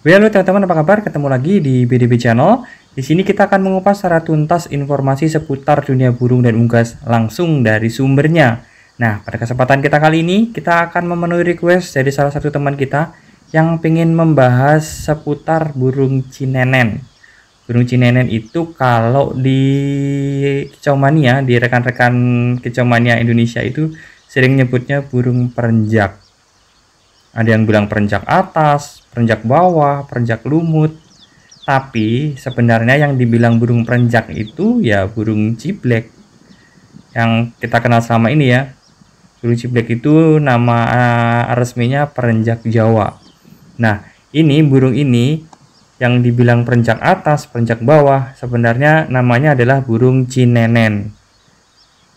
Well, halo teman-teman, apa kabar? Ketemu lagi di BDB Channel. Di sini kita akan mengupas secara tuntas informasi seputar dunia burung dan unggas langsung dari sumbernya. Nah, pada kesempatan kita kali ini, kita akan memenuhi request dari salah satu teman kita yang ingin membahas seputar burung cinenen. Burung cinenen itu kalau di kecomania, di rekan-rekan kecomania Indonesia itu sering nyebutnya burung perenjak ada yang bilang perenjak atas, perenjak bawah, perenjak lumut. Tapi sebenarnya yang dibilang burung perenjak itu ya burung ciblek yang kita kenal selama ini ya. Burung ciblek itu nama eh, resminya perenjak Jawa. Nah, ini burung ini yang dibilang perenjak atas, perenjak bawah, sebenarnya namanya adalah burung cinenen.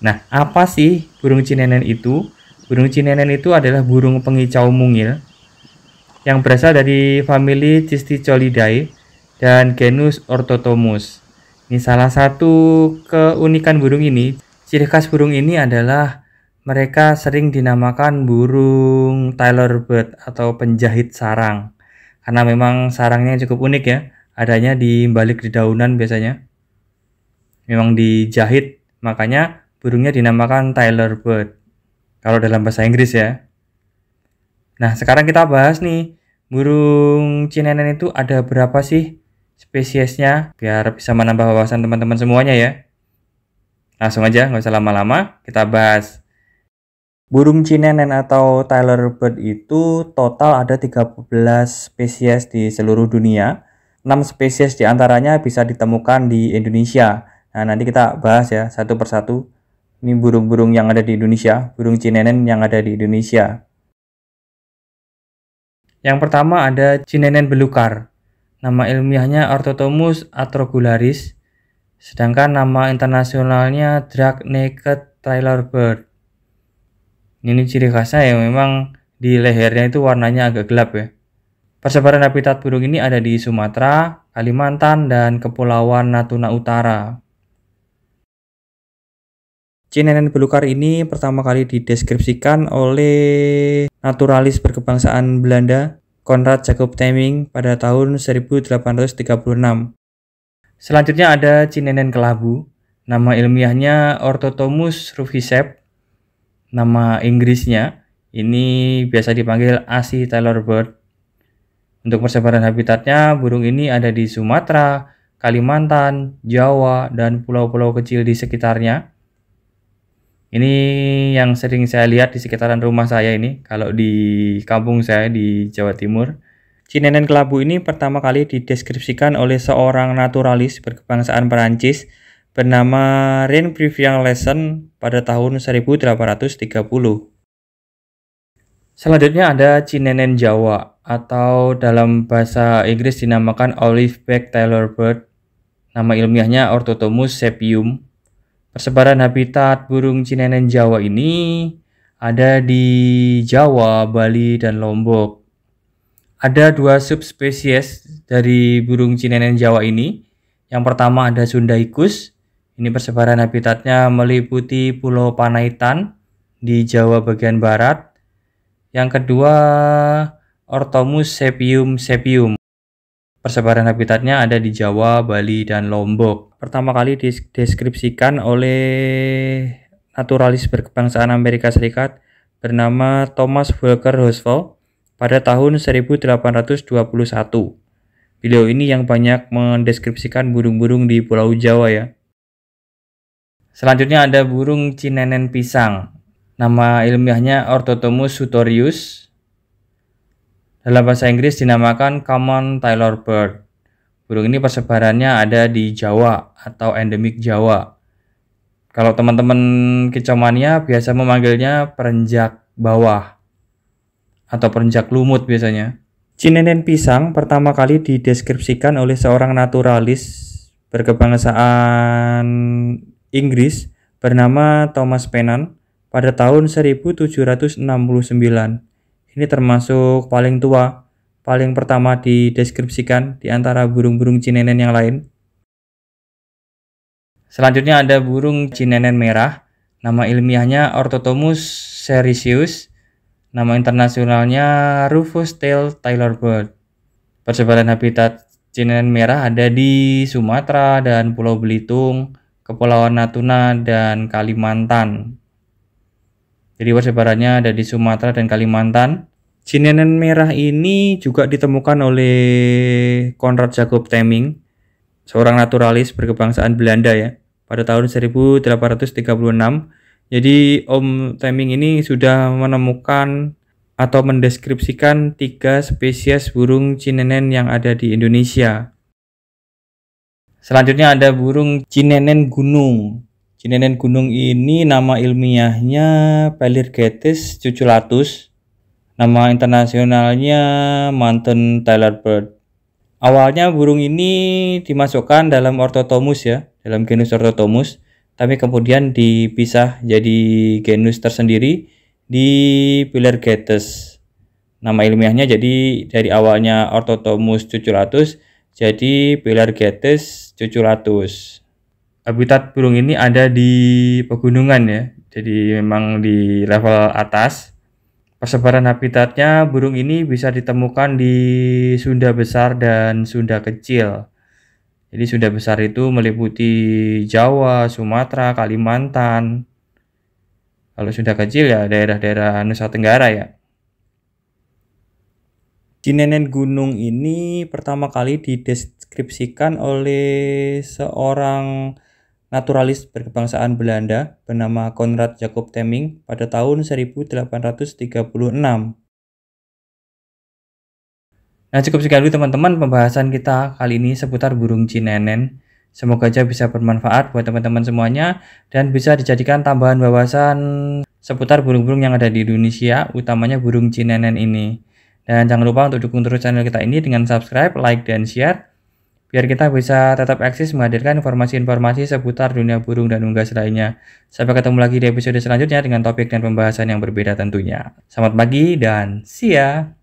Nah, apa sih burung cinenen itu? Burung cinenen itu adalah burung pengicau mungil yang berasal dari famili Cisticolidae dan genus Orthotomus. Ini salah satu keunikan burung ini. Ciri khas burung ini adalah mereka sering dinamakan burung Taylor bird atau penjahit sarang. Karena memang sarangnya cukup unik ya, adanya di balik dedaunan biasanya. Memang dijahit, makanya burungnya dinamakan Taylor bird. Kalau dalam bahasa Inggris ya. Nah, sekarang kita bahas nih, burung cinenen itu ada berapa sih spesiesnya? Biar bisa menambah wawasan teman-teman semuanya ya. Langsung aja, nggak usah lama-lama, kita bahas. Burung cinenen atau Tyler bird itu total ada 13 spesies di seluruh dunia. 6 spesies diantaranya bisa ditemukan di Indonesia. Nah, nanti kita bahas ya satu persatu. Ini burung-burung yang ada di Indonesia, burung cinenen yang ada di Indonesia. Yang pertama ada cinenen belukar. Nama ilmiahnya Orthotomus atrogularis, sedangkan nama internasionalnya Drag Naked Trailer Bird. Ini ciri khasnya yang memang di lehernya itu warnanya agak gelap ya. Persebaran habitat burung ini ada di Sumatera, Kalimantan, dan Kepulauan Natuna Utara. CNN Belukar ini pertama kali dideskripsikan oleh naturalis berkebangsaan Belanda Konrad Jacob Temming pada tahun 1836. Selanjutnya ada Cinenen kelabu, nama ilmiahnya Orthotomus rufisep, nama Inggrisnya ini biasa dipanggil Asi Taylor bird. Untuk persebaran habitatnya, burung ini ada di Sumatera, Kalimantan, Jawa, dan pulau-pulau kecil di sekitarnya. Ini yang sering saya lihat di sekitaran rumah saya ini, kalau di kampung saya di Jawa Timur. Cinenen kelabu ini pertama kali dideskripsikan oleh seorang naturalis berkebangsaan Perancis bernama Ren Privian Lesson pada tahun 1830. Selanjutnya ada Cinenen Jawa atau dalam bahasa Inggris dinamakan Olive Back Taylor Bird. Nama ilmiahnya Orthotomus sepium Persebaran habitat burung cinenen Jawa ini ada di Jawa, Bali, dan Lombok. Ada dua subspesies dari burung cinenen Jawa ini. Yang pertama ada Sundaikus. Ini persebaran habitatnya meliputi Pulau Panaitan di Jawa bagian barat. Yang kedua Ortomus sepium sepium Persebaran habitatnya ada di Jawa, Bali, dan Lombok. Pertama kali dideskripsikan oleh naturalis berkebangsaan Amerika Serikat bernama Thomas Walker Roosevelt pada tahun 1821. Beliau ini yang banyak mendeskripsikan burung-burung di Pulau Jawa ya. Selanjutnya ada burung cinenen pisang. Nama ilmiahnya Orthotomus sutorius dalam bahasa Inggris dinamakan common Taylor bird. Burung ini persebarannya ada di Jawa atau endemik Jawa. Kalau teman-teman kicomania biasa memanggilnya perenjak bawah atau perenjak lumut biasanya. Cinenen pisang pertama kali dideskripsikan oleh seorang naturalis berkebangsaan Inggris bernama Thomas Pennant pada tahun 1769. Ini termasuk paling tua, paling pertama dideskripsikan di antara burung-burung cinenen yang lain. Selanjutnya ada burung cinenen merah, nama ilmiahnya Orthotomus sericius, nama internasionalnya Rufus tail Taylor bird. Persebaran habitat cinenen merah ada di Sumatera dan Pulau Belitung, Kepulauan Natuna, dan Kalimantan. Jadi persebarannya ada di Sumatera dan Kalimantan. Cinenen merah ini juga ditemukan oleh Konrad Jacob Temming, seorang naturalis berkebangsaan Belanda ya, pada tahun 1836. Jadi Om Temming ini sudah menemukan atau mendeskripsikan tiga spesies burung cinenen yang ada di Indonesia. Selanjutnya ada burung cinenen gunung. Cinenen gunung ini nama ilmiahnya Pelirgetis cuculatus. Nama internasionalnya Mountain Tyler Bird. Awalnya burung ini dimasukkan dalam Orthotomus ya, dalam genus Orthotomus, tapi kemudian dipisah jadi genus tersendiri di Pelirgetis. Nama ilmiahnya jadi dari awalnya Orthotomus cuculatus jadi Pelirgetis cuculatus habitat burung ini ada di pegunungan ya. Jadi memang di level atas. Persebaran habitatnya burung ini bisa ditemukan di Sunda Besar dan Sunda Kecil. Jadi Sunda Besar itu meliputi Jawa, Sumatera, Kalimantan. Kalau Sunda Kecil ya daerah-daerah Nusa Tenggara ya. Cinenen Gunung ini pertama kali dideskripsikan oleh seorang naturalis berkebangsaan Belanda bernama Konrad Jacob Temming pada tahun 1836. Nah cukup sekali teman-teman pembahasan kita kali ini seputar burung cinenen. Semoga aja bisa bermanfaat buat teman-teman semuanya dan bisa dijadikan tambahan wawasan seputar burung-burung yang ada di Indonesia, utamanya burung cinenen ini. Dan jangan lupa untuk dukung terus channel kita ini dengan subscribe, like, dan share biar kita bisa tetap eksis menghadirkan informasi-informasi seputar dunia burung dan unggas lainnya. Sampai ketemu lagi di episode selanjutnya dengan topik dan pembahasan yang berbeda tentunya. Selamat pagi dan see ya!